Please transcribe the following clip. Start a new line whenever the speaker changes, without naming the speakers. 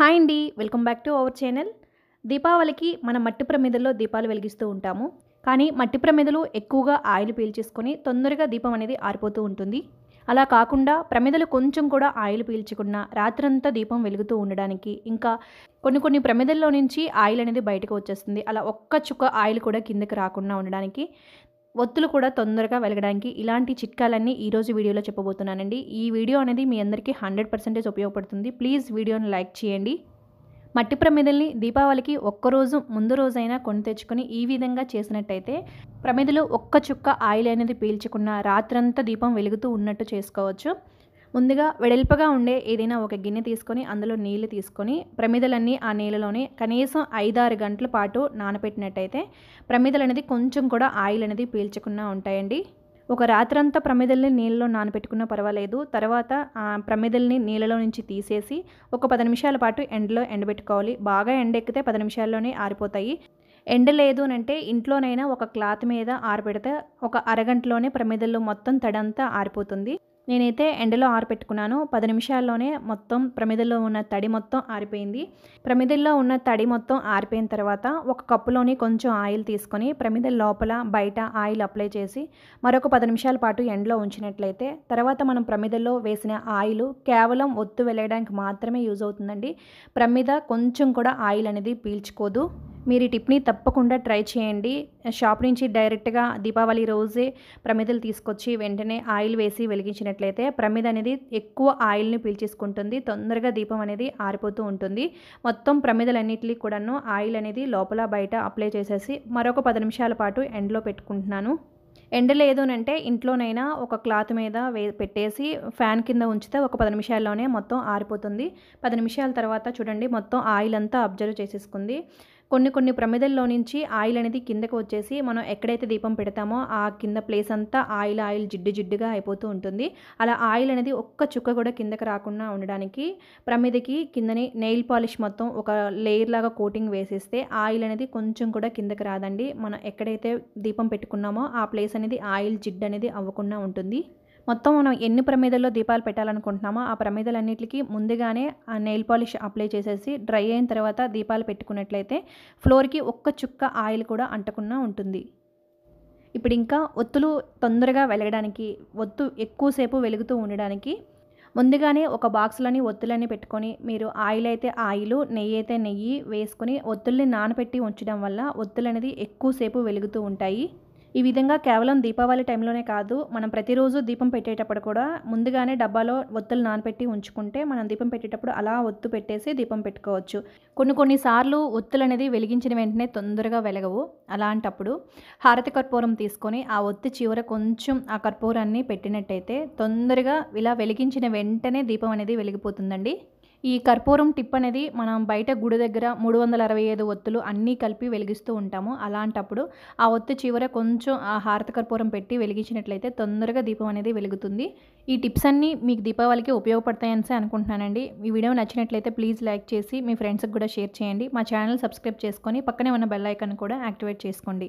hi అండి welcome back to our channel దీపావళికి మన మట్టి ప్రమిదల్లో దీపాలు వెలిగిస్తూ ఉంటాము కానీ మట్టి ప్రమిదలు ఎక్కువగా ఆయిల్ పీల్చేసుకొని తొందరగా దీపం అనేది ఆరిపోతూ ఉంటుంది అలా కాకుండా ప్రమిదలు కొంచెం కూడా ఆయిల్ పీల్చకుండా రాత్రంతా దీపం వెలుగుతూ ఉండడానికి ఇంకా కొన్ని కొన్ని ప్రమిదల్లో నుంచి ఆయిల్ అనేది బయటకు వచ్చేస్తుంది అలా ఒక్క చుక్క ఆయిల్ కూడా కిందకి రాకుండా ఉండడానికి ఒత్తులు కూడా తొందరగా వెలగడానికి ఇలాంటి చిట్కాలన్నీ ఈరోజు వీడియోలో చెప్పబోతున్నానండి ఈ వీడియో అనేది మీ అందరికీ హండ్రెడ్ పర్సెంటేజ్ ఉపయోగపడుతుంది ప్లీజ్ వీడియోని లైక్ చేయండి మట్టి ప్రమిదల్ని దీపావళికి ఒక్కరోజు ముందు రోజైనా కొని తెచ్చుకొని ఈ విధంగా చేసినట్టయితే ప్రమిదలు ఒక్క చుక్క ఆయిల్ అనేది పీల్చకుండా రాత్రంతా దీపం వెలుగుతూ ఉన్నట్టు చేసుకోవచ్చు ముందుగా వెడల్పగా ఉండే ఏదైనా ఒక గిన్నె తీసుకొని అందులో నీళ్లు తీసుకొని ప్రమిదలన్నీ ఆ నీళ్ళలోనే కనీసం ఐదారు గంటల పాటు నానపెట్టినట్టయితే ప్రమిదలు అనేది కొంచెం కూడా ఆయిల్ అనేది పీల్చకుండా ఉంటాయండి ఒక రాత్రంతా ప్రమిదల్ని నీళ్ళలో నానబెట్టుకున్నా పర్వాలేదు తర్వాత ఆ ప్రమిదల్ని నీళ్ళలో నుంచి తీసేసి ఒక పది నిమిషాల పాటు ఎండలో ఎండబెట్టుకోవాలి బాగా ఎండెక్కితే పది నిమిషాల్లోనే ఆరిపోతాయి ఎండ లేదు అని అంటే ఇంట్లోనైనా ఒక క్లాత్ మీద ఆరిపెడితే ఒక అరగంటలోనే ప్రమిదల్లో మొత్తం తడంతా ఆరిపోతుంది నేనైతే ఎండలో ఆరిపెట్టుకున్నాను పది నిమిషాల్లోనే మొత్తం ప్రమిదల్లో ఉన్న తడి మొత్తం ఆరిపోయింది ప్రమిదల్లో ఉన్న తడి మొత్తం ఆరిపోయిన తర్వాత ఒక కప్పులోని కొంచెం ఆయిల్ తీసుకొని ప్రమిద లోపల బయట ఆయిల్ అప్లై చేసి మరొక పది నిమిషాల పాటు ఎండలో ఉంచినట్లయితే తర్వాత మనం ప్రమిదల్లో వేసిన ఆయిల్ కేవలం ఒత్తు వెళ్ళడానికి మాత్రమే యూజ్ అవుతుందండి ప్రమిద కొంచెం కూడా ఆయిల్ అనేది పీల్చుకోదు మీరు ఈ టిప్ని తప్పకుండా ట్రై చేయండి షాప్ నుంచి డైరెక్ట్గా దీపావళి రోజే ప్రమిదలు తీసుకొచ్చి వెంటనే ఆయిల్ వేసి వెలిగించినట్లయితే ప్రమిద అనేది ఎక్కువ ఆయిల్ని పీల్చేసుకుంటుంది తొందరగా దీపం అనేది ఆరిపోతూ ఉంటుంది మొత్తం ప్రమిదలన్నింటికి కూడాను ఆయిల్ అనేది లోపల బయట అప్లై చేసేసి మరొక పది నిమిషాల పాటు ఎండ్లో పెట్టుకుంటున్నాను ఎండ అంటే ఇంట్లోనైనా ఒక క్లాత్ మీద వే పెట్టేసి ఫ్యాన్ కింద ఉంచితే ఒక పది నిమిషాల్లోనే మొత్తం ఆరిపోతుంది పది నిమిషాల తర్వాత చూడండి మొత్తం ఆయిల్ అంతా అబ్జర్వ్ చేసేసుకుంది కొన్ని కొన్ని ప్రమిదల్లో నుంచి ఆయిల్ అనేది కిందకు వచ్చేసి మనం ఎక్కడైతే దీపం పెడతామో ఆ కింద ప్లేస్ అంతా ఆయిల్ ఆయిల్ జిడ్డు జిడ్డుగా అయిపోతూ ఉంటుంది అలా ఆయిల్ అనేది ఒక్క చుక్క కూడా కిందకు రాకుండా ఉండడానికి ప్రమిదకి కిందని నెయిల్ పాలిష్ మొత్తం ఒక లేయర్ లాగా కోటింగ్ వేసేస్తే ఆయిల్ అనేది కొంచెం కూడా కిందకు రాదండి మనం ఎక్కడైతే దీపం పెట్టుకున్నామో ఆ ప్లేస్ అనేది ఆయిల్ జిడ్ అనేది అవ్వకుండా ఉంటుంది మొత్తం మనం ఎన్ని ప్రమేదల్లో దీపాలు పెట్టాలనుకుంటున్నామో ఆ ప్రమేదలన్నిటికీ ముందుగానే ఆ నెయిల్ పాలిష్ అప్లై చేసేసి డ్రై అయిన తర్వాత దీపాలు పెట్టుకున్నట్లయితే ఫ్లోర్కి ఒక్క చుక్క ఆయిల్ కూడా అంటకుండా ఉంటుంది ఇప్పుడు ఇంకా ఒత్తులు తొందరగా వెలగడానికి ఒత్తు ఎక్కువసేపు వెలుగుతూ ఉండడానికి ముందుగానే ఒక బాక్స్లోని ఒత్తులని పెట్టుకొని మీరు ఆయిల్ అయితే ఆయిల్ నెయ్యి అయితే నెయ్యి వేసుకొని ఒత్తుల్ని నానబెట్టి ఉంచడం వల్ల ఒత్తులు అనేది ఎక్కువసేపు వెలుగుతూ ఉంటాయి ఈ విధంగా కేవలం దీపావళి టైంలోనే కాదు మనం ప్రతిరోజు దీపం పెట్టేటప్పుడు కూడా ముందుగానే డబ్బాలో ఒత్తులు నానపెట్టి ఉంచుకుంటే మనం దీపం పెట్టేటప్పుడు అలా ఒత్తు పెట్టేసి దీపం పెట్టుకోవచ్చు కొన్ని కొన్నిసార్లు ఒత్తులు అనేది వెలిగించిన వెంటనే తొందరగా వెలగవు అలాంటప్పుడు హారతి కర్పూరం తీసుకొని ఆ ఒత్తి చివర కొంచెం ఆ కర్పూరాన్ని పెట్టినట్టయితే తొందరగా ఇలా వెలిగించిన వెంటనే దీపం అనేది వెలిగిపోతుందండి ఈ కర్పూరం టిప్ అనేది మనం బయట గుడి దగ్గర మూడు వందల అరవై ఐదు ఒత్తులు అన్నీ కలిపి వెలిగిస్తూ ఉంటాము అలాంటప్పుడు ఆ ఒత్తు చివర కొంచెం ఆ హారత కర్పూరం పెట్టి వెలిగించినట్లయితే తొందరగా దీపం అనేది వెలుగుతుంది ఈ టిప్స్ అన్నీ మీకు దీపావళికి ఉపయోగపడతాయని అనుకుంటున్నానండి ఈ వీడియో నచ్చినట్లయితే ప్లీజ్ లైక్ చేసి మీ ఫ్రెండ్స్కి కూడా షేర్ చేయండి మా ఛానల్ సబ్స్క్రైబ్ చేసుకొని పక్కనే ఉన్న బెల్ కూడా యాక్టివేట్ చేసుకోండి